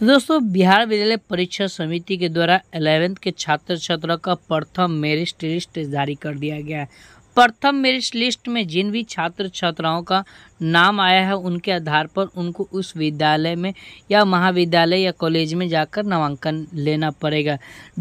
तो दोस्तों बिहार विद्यालय परीक्षा समिति के द्वारा एलेवेंथ के छात्र छात्रा का प्रथम मेरिट लिस्ट जारी कर दिया गया है प्रथम मेरिट लिस्ट में जिन भी छात्र छात्राओं का नाम आया है उनके आधार पर उनको उस विद्यालय में या महाविद्यालय या कॉलेज में जाकर नामांकन लेना पड़ेगा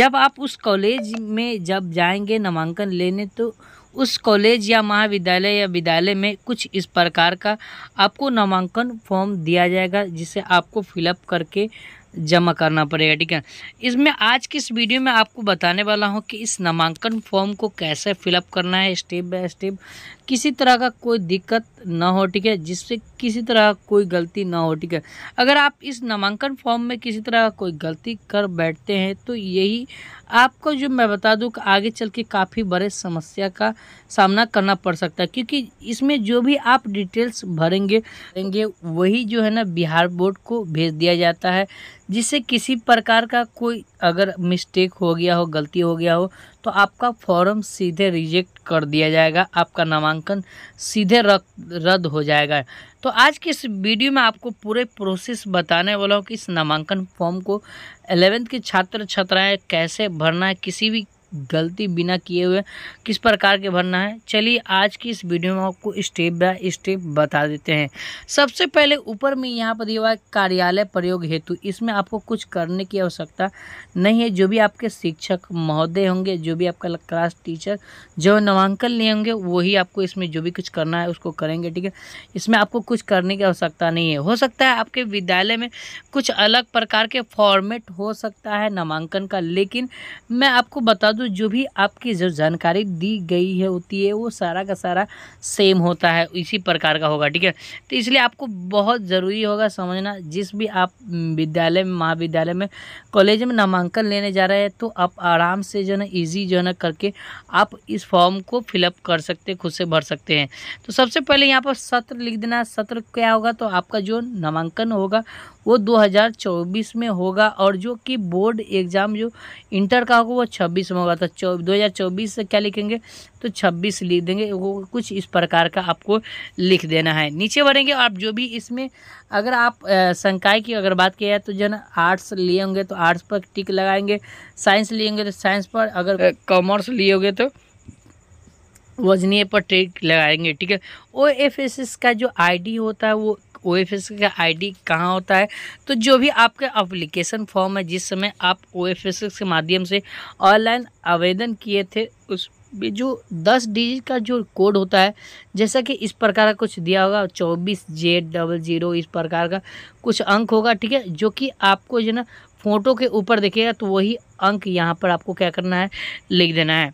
जब आप उस कॉलेज में जब जाएंगे नामांकन लेने तो उस कॉलेज या महाविद्यालय या विद्यालय में कुछ इस प्रकार का आपको नामांकन फॉर्म दिया जाएगा जिसे आपको फिलअप करके जमा करना पड़ेगा ठीक है इसमें आज की इस वीडियो में आपको बताने वाला हूँ कि इस नामांकन फॉर्म को कैसे फिलअप करना है स्टेप बाय स्टेप किसी तरह का कोई दिक्कत ना हो ठीक है जिससे किसी तरह कोई गलती ना हो ठीक है अगर आप इस नामांकन फॉर्म में किसी तरह का कोई गलती कर बैठते हैं तो यही आपको जो मैं बता दूँ कि आगे चल के काफ़ी बड़े समस्या का सामना करना पड़ सकता है क्योंकि इसमें जो भी आप डिटेल्स भरेंगे वही जो है ना बिहार बोर्ड को भेज दिया जाता है जिससे किसी प्रकार का कोई अगर मिस्टेक हो गया हो गलती हो गया हो तो आपका फॉर्म सीधे रिजेक्ट कर दिया जाएगा आपका नामांकन सीधे रद्द हो जाएगा तो आज के इस वीडियो में आपको पूरे प्रोसेस बताने वाला हूँ कि इस नामांकन फॉर्म को एलेवेंथ के छात्र छात्राएं कैसे भरना है किसी भी गलती बिना किए हुए किस प्रकार के भरना है चलिए आज की इस वीडियो में आपको स्टेप बाय स्टेप बता देते हैं सबसे पहले ऊपर में यहाँ पर दिया हुआ है कार्यालय प्रयोग हेतु इसमें आपको कुछ करने की आवश्यकता नहीं है जो भी आपके शिक्षक महोदय होंगे जो भी आपका क्लास टीचर जो नामांकन लिए होंगे वही आपको इसमें जो भी कुछ करना है उसको करेंगे ठीक है इसमें आपको कुछ करने की आवश्यकता नहीं है हो सकता है आपके विद्यालय में कुछ अलग प्रकार के फॉर्मेट हो सकता है नामांकन का लेकिन मैं आपको बता दूँ तो जो भी आपकी जो जानकारी दी गई है होती है वो सारा का सारा सेम होता है इसी प्रकार का होगा ठीक है तो इसलिए आपको बहुत ज़रूरी होगा समझना जिस भी आप विद्यालय में महाविद्यालय में कॉलेज में नामांकन लेने जा रहे हैं तो आप आराम से जो है ना ईजी जो है ना करके आप इस फॉर्म को फिलअप कर सकते खुद से भर सकते हैं तो सबसे पहले यहाँ पर सत्र लिख देना सत्र क्या होगा तो आपका जो नामांकन होगा वो 2024 में होगा और जो कि बोर्ड एग्ज़ाम जो इंटर का होगा वो छब्बीस में होगा तो दो हज़ार चौबीस से क्या लिखेंगे तो छब्बीस लिख देंगे वो कुछ इस प्रकार का आपको लिख देना है नीचे बढ़ेंगे आप जो भी इसमें अगर आप संकाय की अगर बात किया जाए तो जो है आर्ट्स लिए होंगे तो आर्ट्स पर टिक लगाएंगे साइंस लिए होंगे तो साइंस पर अगर कॉमर्स लिए होंगे तो वजनीय पर टिक लगाएंगे ठीक है ओ एफ एस एस का जो आईडी होता है वो ओ एफ एस का आई डी कहाँ होता है तो जो भी आपका अप्लीकेशन फॉर्म है जिस समय आप ओ एफ एस के माध्यम से ऑनलाइन आवेदन किए थे उस जो दस डिजिट का जो कोड होता है जैसा कि इस प्रकार का कुछ दिया होगा चौबीस जे डबल ज़ीरो इस प्रकार का कुछ अंक होगा ठीक है जो कि आपको जो ना फ़ोटो के ऊपर देखेगा तो वही अंक यहाँ पर आपको क्या करना है लिख देना है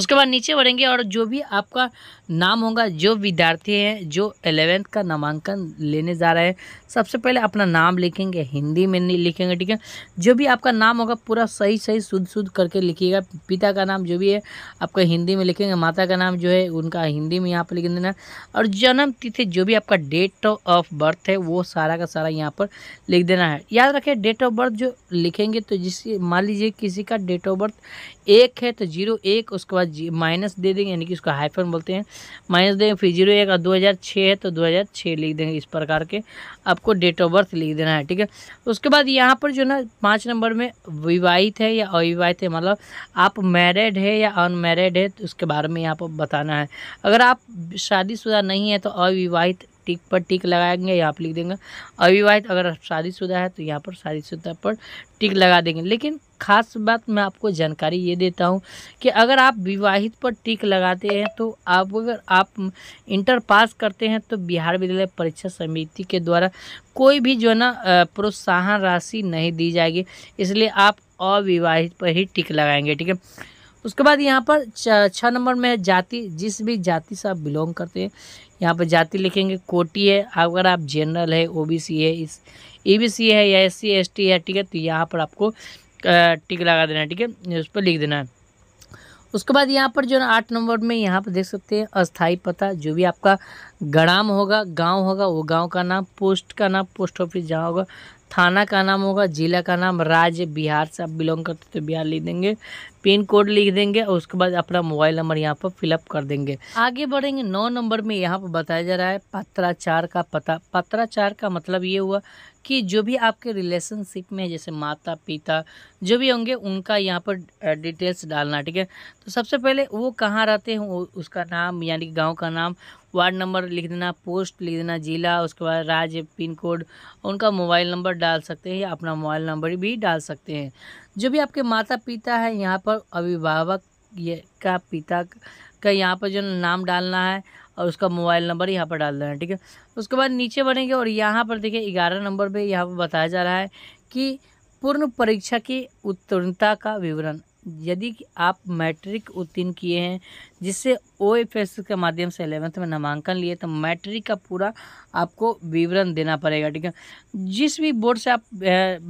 उसके बाद नीचे बढ़ेंगे और जो भी आपका नाम होगा जो विद्यार्थी हैं जो एलेवेंथ का नामांकन लेने जा रहे हैं सबसे पहले अपना नाम लिखेंगे हिंदी में नहीं लिखेंगे ठीक है जो भी आपका नाम होगा पूरा सही सही शुद्ध शुद्ध करके लिखिएगा पिता का नाम जो भी है आपका हिंदी में लिखेंगे माता का नाम जो है उनका हिंदी में यहाँ पर लिख देना और जन्म तिथि जो भी आपका डेट ऑफ बर्थ है वो सारा का सारा यहाँ पर लिख देना है याद रखें डेट ऑफ बर्थ जो लिखेंगे तो जिस मान लीजिए किसी का डेट ऑफ बर्थ एक है तो जीरो एक उसके बाद माइनस दे देंगे यानी कि उसका हाइफन बोलते हैं माइनस देंगे फिर जीरो एक दो हज़ार छः है तो दो हज़ार छः लिख देंगे इस प्रकार के आपको डेट ऑफ बर्थ लिख देना है ठीक है उसके बाद यहाँ पर जो ना पाँच नंबर में विवाहित है या अविवाहित है मतलब आप मैरिड है या अनमेरिड है तो उसके बारे में यहाँ पर बताना है अगर आप शादीशुदा नहीं है तो अविवाहित टिक पर टिक लगाएंगे यहाँ पर लिख देंगे अविवाहित अगर शादीशुदा है तो यहाँ पर शादीशुदा पर टिक लगा देंगे लेकिन खास बात मैं आपको जानकारी ये देता हूँ कि अगर आप विवाहित पर टिक लगाते हैं तो आप अगर आप इंटर पास करते हैं तो बिहार विद्यालय परीक्षा समिति के द्वारा कोई भी जो है ना प्रोत्साहन राशि नहीं दी जाएगी इसलिए आप अविवाहित पर ही टिक लगाएंगे ठीक है उसके बाद यहाँ पर छः नंबर में जाति जिस भी जाति से आप बिलोंग करते हैं यहाँ पर जाति लिखेंगे कोटी है अगर आप जनरल है ओबीसी है इस ईबीसी है या एस टी है ठीक है तो यहाँ पर आपको टिक लगा देना है ठीक है उस पर लिख देना है उसके बाद यहाँ पर जो है आठ नंबर में यहाँ पर देख सकते हैं अस्थाई पता जो भी आपका ग्राम होगा गांव होगा वो गांव का नाम पोस्ट का नाम पोस्ट ऑफिस जहाँ होगा थाना का नाम होगा जिला का नाम राज्य बिहार से आप बिलोंग करते तो बिहार लिख देंगे पिन कोड लिख देंगे और उसके बाद अपना मोबाइल नंबर यहाँ पर फिलअप कर देंगे आगे बढ़ेंगे नौ नंबर में यहाँ पर बताया जा रहा है पत्राचार का पता पत्राचार का मतलब ये हुआ कि जो भी आपके रिलेशनशिप में जैसे माता पिता जो भी होंगे उनका यहाँ पर डिटेल्स डालना ठीक है तो सबसे पहले वो कहाँ रहते हैं उसका नाम यानी कि गाँव का नाम वार्ड नंबर लिख देना पोस्ट लिख देना जिला उसके बाद राज्य पिन कोड उनका मोबाइल नंबर डाल सकते हैं या अपना मोबाइल नंबर भी डाल सकते हैं जो भी आपके माता पिता है यहाँ पर अभिभावक ये का पिता का यहाँ पर जो नाम डालना है और उसका मोबाइल नंबर यहाँ पर डाल देना है ठीक है उसके बाद नीचे बढ़ेंगे और यहाँ पर देखिए ग्यारह नंबर पे यहाँ पर बताया जा रहा है कि पूर्ण परीक्षा की उत्तीर्णता का विवरण यदि आप मैट्रिक उत्तीर्ण किए हैं जिससे ओ एफ एस के माध्यम से एलेवंथ में नामांकन लिए तो मैट्रिक का पूरा आपको विवरण देना पड़ेगा ठीक है जिस भी बोर्ड से आप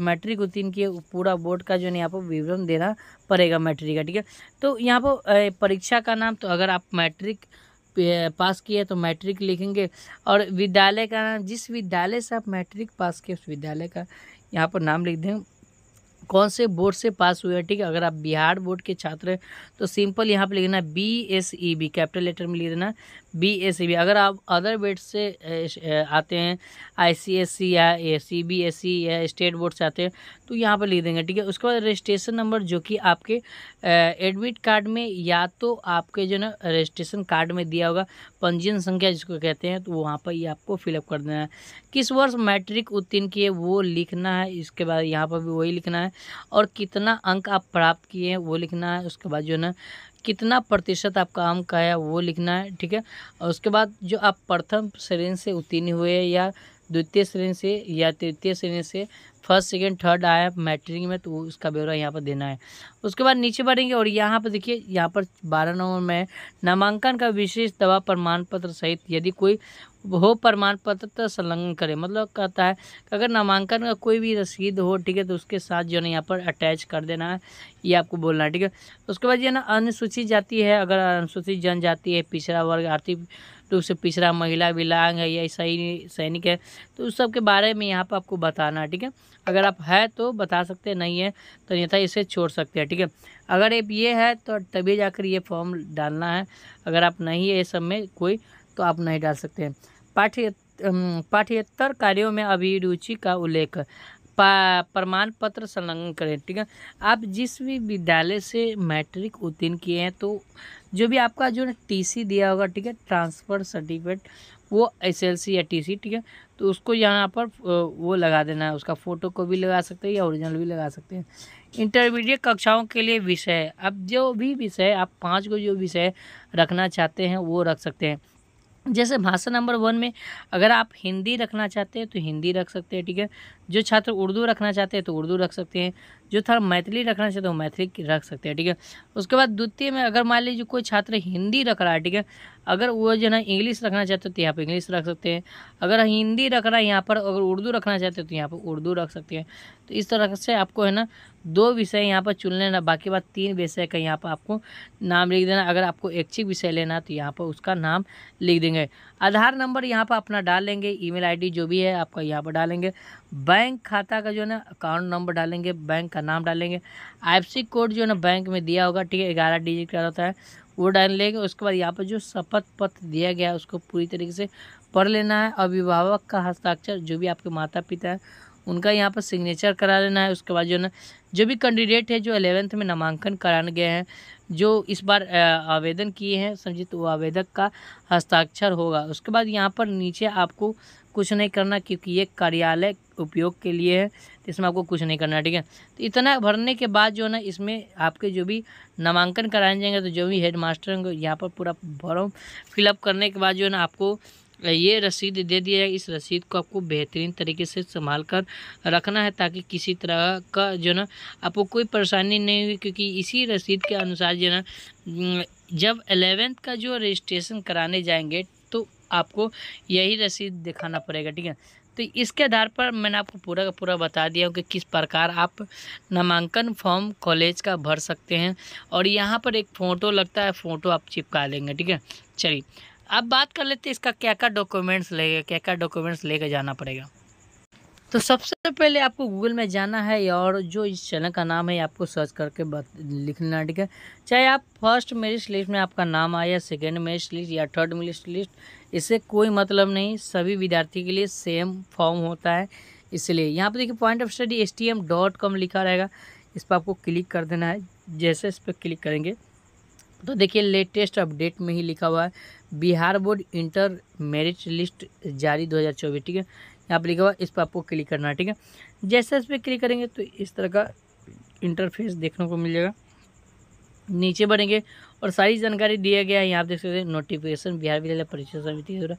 मैट्रिक उत्तीर्ण किए पूरा बोर्ड का जो है यहाँ पर विवरण देना पड़ेगा मैट्रिक का ठीक है तो यहाँ पर परीक्षा का नाम तो अगर आप मैट्रिक पास किए तो मैट्रिक लिखेंगे और विद्यालय का नाम जिस विद्यालय से आप मैट्रिक पास किए उस विद्यालय का यहाँ पर नाम लिख दें कौन से बोर्ड से पास हुए हैं ठीक है अगर आप बिहार बोर्ड के छात्र हैं तो सिंपल यहाँ पे लिख देना B S E B e capital letter में लिख देना बी एस ई बी अगर आप अदर बेट से आते हैं आई सी एस सी या सी बी एस सी या स्टेट बोर्ड से आते हैं तो यहाँ पर लिख देंगे ठीक है उसके बाद रजिस्ट्रेशन नंबर जो कि आपके एडमिट कार्ड में या तो आपके जो ना रजिस्ट्रेशन कार्ड में दिया होगा पंजीयन संख्या जिसको कहते हैं तो वहाँ पर ये आपको फिलअप कर देना है किस वर्ष मैट्रिक उत्तीर्ण किए वो लिखना है इसके बाद यहाँ पर भी वही लिखना है और कितना अंक आप प्राप्त किए हैं वो लिखना है उसके बाद जो है ना कितना प्रतिशत आपका अंक आया वो लिखना है ठीक है और उसके बाद जो आप प्रथम श्रेणी से उत्तीर्ण हुए या द्वितीय श्रेणी से या तृतीय श्रेणी से फर्स्ट सेकेंड थर्ड आया मैट्रिक में तो उसका ब्यौरा यहाँ पर देना है उसके बाद नीचे बढ़ेंगे और यहाँ पर देखिए यहाँ पर बारह नंबर में नामांकन का विशेष दवा प्रमाण पत्र सहित यदि कोई हो प्रमाण पत्र तो संलग्न करें मतलब कहता है कि अगर नामांकन का कोई भी रसीद हो ठीक है तो उसके साथ जो है यहाँ पर अटैच कर देना है ये आपको बोलना है ठीक है उसके बाद ये ना अनुसूचित जाति है अगर अनुसूचित जनजाति है पिछड़ा वर्ग आर्थिक तो उससे पिछड़ा महिला विलांग है या सही सैनिक है तो उस सब के बारे में यहाँ पर आपको बताना है ठीक है अगर आप है तो बता सकते हैं नहीं है तो अन्यथा इसे छोड़ सकते हैं ठीक है अगर आप ये है तो तभी जाकर ये फॉर्म डालना है अगर आप नहीं है ये सब में कोई तो आप नहीं डाल सकते हैं पाठ्य पाठ्येतर कार्यों में अभिरुचि का उल्लेख प्रमाण पत्र संलग्न करें ठीक है आप जिस भी विद्यालय से मैट्रिक उत्तीर्ण किए हैं तो जो भी आपका जो ना टीसी दिया होगा ठीक है ट्रांसफ़र सर्टिफिकेट वो एसएलसी या टीसी ठीक है तो उसको यहाँ पर वो लगा देना है उसका फ़ोटो को भी लगा सकते हैं या ओरिजिनल भी लगा सकते हैं इंटरमीडिएट कक्षाओं के लिए विषय अब जो भी विषय आप पाँच को जो विषय रखना चाहते हैं वो रख सकते हैं जैसे भाषा नंबर वन में अगर आप हिंदी रखना चाहते हैं तो हिंदी रख सकते हैं ठीक है जो छात्र उर्दू रखना चाहते हैं तो उर्दू रख सकते हैं जो छात्र मैथिली रखना चाहते हैं वो तो मैथिली रख सकते हैं ठीक है उसके बाद द्वितीय में अगर मान लीजिए कोई छात्र हिंदी रख रहा है ठीक है अगर वो जो ना इंग्लिश रखना चाहते हैं तो यहाँ पर इंग्लिश रख सकते हैं अगर हिंदी रख रहा है यहाँ पर अगर उर्दू रखना चाहते हैं तो यहाँ पर उर्दू रख सकते हैं तो इस तरह से आपको है ना दो विषय यहाँ पर चुन लेना बाकी बात तीन विषय का यहाँ पर आपको नाम लिख देना अगर आपको ऐच्छिक विषय लेना तो यहाँ पर उसका नाम लिख देंगे आधार नंबर यहाँ पर अपना डाल लेंगे ई मेल जो भी है आपका यहाँ पर डालेंगे बैंक बैंक खाता का जो है ना अकाउंट नंबर डालेंगे बैंक का नाम डालेंगे आई कोड जो है ना बैंक में दिया होगा ठीक है ग्यारह डिजिट का होता है वो डाल लेंगे उसके बाद यहाँ पर जो शपथ पत्र दिया गया है उसको पूरी तरीके से पढ़ लेना है अभिभावक का हस्ताक्षर जो भी आपके माता पिता हैं उनका यहाँ पर सिग्नेचर करा लेना है उसके बाद जो ना जो भी कैंडिडेट है जो अलेवेंथ में नामांकन कराने गए हैं जो इस बार आवेदन किए हैं समझिए तो वो आवेदक का हस्ताक्षर होगा उसके बाद यहाँ पर नीचे आपको कुछ नहीं करना क्योंकि ये कार्यालय उपयोग के लिए है तो इसमें आपको कुछ नहीं करना ठीक है तो इतना भरने के बाद जो है ना इसमें आपके जो भी नामांकन कराए जाएंगे तो जो भी हेड मास्टर होंगे यहाँ पर पूरा फॉर्म फिलअप करने के बाद जो है ना आपको ये रसीद दे दिया जाएगा इस रसीद को आपको बेहतरीन तरीके से संभाल कर रखना है ताकि किसी तरह का जो ना आपको कोई परेशानी नहीं हुई क्योंकि इसी रसीद के अनुसार जो ना जब एलेवेंथ का जो रजिस्ट्रेशन कराने जाएंगे आपको यही रसीद दिखाना पड़ेगा ठीक है तो इसके आधार पर मैंने आपको पूरा का पूरा बता दिया हूँ कि किस प्रकार आप नामांकन फॉर्म कॉलेज का भर सकते हैं और यहाँ पर एक फ़ोटो लगता है फ़ोटो आप चिपका लेंगे ठीक है चलिए अब बात कर लेते हैं इसका क्या क्या डॉक्यूमेंट्स लेगा क्या क्या डॉक्यूमेंट्स लेकर जाना पड़ेगा तो सबसे पहले आपको गूगल में जाना है और जो इस चैनल का नाम है आपको सर्च करके बत, लिखना ठीक है चाहे आप फर्स्ट मेरिट लिस्ट में आपका नाम आया सेकेंड मेरिट लिस्ट या थर्ड मेरिट लिस्ट इससे कोई मतलब नहीं सभी विद्यार्थी के लिए सेम फॉर्म होता है इसलिए यहाँ पर देखिए point of study S T M dot com लिखा रहेगा इस पर आपको क्लिक कर देना है जैसे इस पर क्लिक करेंगे तो देखिए लेटेस्ट अपडेट में ही लिखा हुआ है Bihar board inter merit list जारी 2024 ठीक है यहाँ पर लिखा हुआ है इस पर आपको क्लिक करना है ठीक है जैसे इस पर क्लिक करेंगे तो इस तरह का इंटरफेस देखने को मिल जाएगा नीचे बढ़ेंगे और सारी जानकारी दिया गया है यहाँ देख सकते हैं नोटिफिकेशन बिहार विद्यालय परीक्षा समिति द्वारा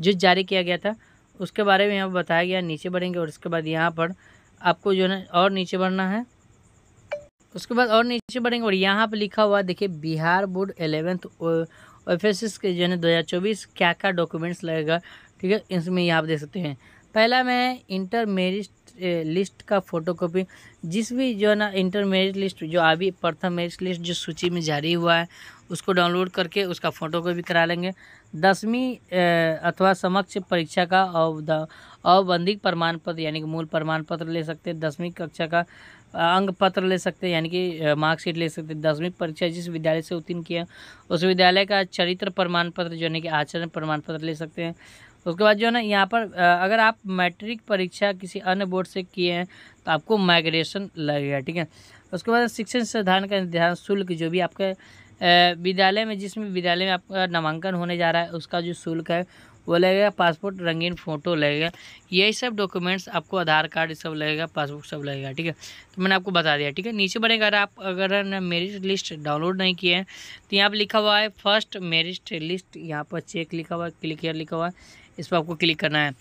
जो जारी किया गया था उसके बारे में यहाँ बताया गया नीचे बढ़ेंगे और उसके बाद यहाँ पर आपको जो है और नीचे बढ़ना है उसके बाद और नीचे बढ़ेंगे और यहाँ पर लिखा हुआ देखिए बिहार बोर्ड एलेवेंथ एफ के जो है दो क्या क्या डॉक्यूमेंट्स लगेगा ठीक है इसमें यहाँ आप देख सकते हैं पहला मैं इंटर मेरिट लिस्ट का फोटोकॉपी जिस भी जो है ना इंटर मेरिट लिस्ट जो अभी प्रथम मेरिट लिस्ट जो सूची में जारी हुआ है उसको डाउनलोड करके उसका फोटोकॉपी करा लेंगे दसवीं अथवा समक्ष परीक्षा का औबंधिक प्रमाण पत्र यानी कि मूल प्रमाण पत्र ले सकते हैं दसवीं कक्षा का अंग पत्र ले सकते हैं यानी कि मार्कशीट ले सकते हैं दसवीं परीक्षा जिस विद्यालय से उत्तीर्ण किया उस विद्यालय का चरित्र प्रमाण पत्र यानी कि आचरण प्रमाण पत्र ले सकते हैं उसके बाद जो है ना यहाँ पर अगर आप मैट्रिक परीक्षा किसी अन्य बोर्ड से किए हैं तो आपको माइग्रेशन लगेगा ठीक है उसके बाद शिक्षण संस्थान का निर्धारण शुल्क जो भी आपके विद्यालय में जिसमें विद्यालय में आपका नामांकन होने जा रहा है उसका जो शुल्क है वो लगेगा पासपोर्ट रंगीन फ़ोटो लगेगा यही सब डॉक्यूमेंट्स आपको आधार कार्ड सब लगेगा पासपोर्ट सब लगेगा ठीक है तो मैंने आपको बता दिया ठीक है नीचे बढ़ेगा अगर आप अगर मेरिट लिस्ट डाउनलोड नहीं किए हैं तो यहाँ पर लिखा हुआ है फर्स्ट मेरिट लिस्ट यहाँ पर चेक लिखा हुआ है क्लिक लिखा हुआ है इस पर आपको क्लिक करना है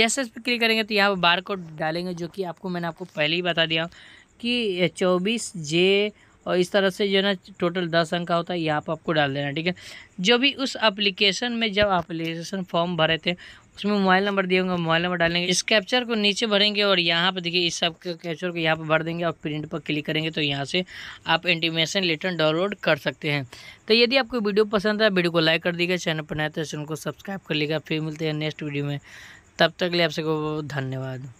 जैसे इस पर क्लिक करेंगे तो यहाँ पर बार कोड डालेंगे जो कि आपको मैंने आपको पहले ही बता दिया कि चौबीस जे और इस तरह से जो है ना टोटल दस अंक का होता है यहाँ पर आपको डाल देना ठीक है जो भी उस एप्लीकेशन में जब एप्लीकेशन फॉर्म भरे थे उसमें मोबाइल नंबर दिए होंगे मोबाइल नंबर डालेंगे इस कैप्चर को नीचे भरेंगे और यहाँ पर देखिए इस सब कैप्चर को यहाँ पर भर देंगे और प्रिंट पर क्लिक करेंगे तो यहाँ से आप इंटीमेशन लेटर डाउनलोड कर सकते हैं तो यदि आपको वीडियो पसंद आया वीडियो को लाइक कर दीजिएगा चैनल पर नया तो चैनल को सब्सक्राइब कर लीजिएगा फिर मिलते हैं नेक्स्ट वीडियो में तब तक लिए आपसे सबको धन्यवाद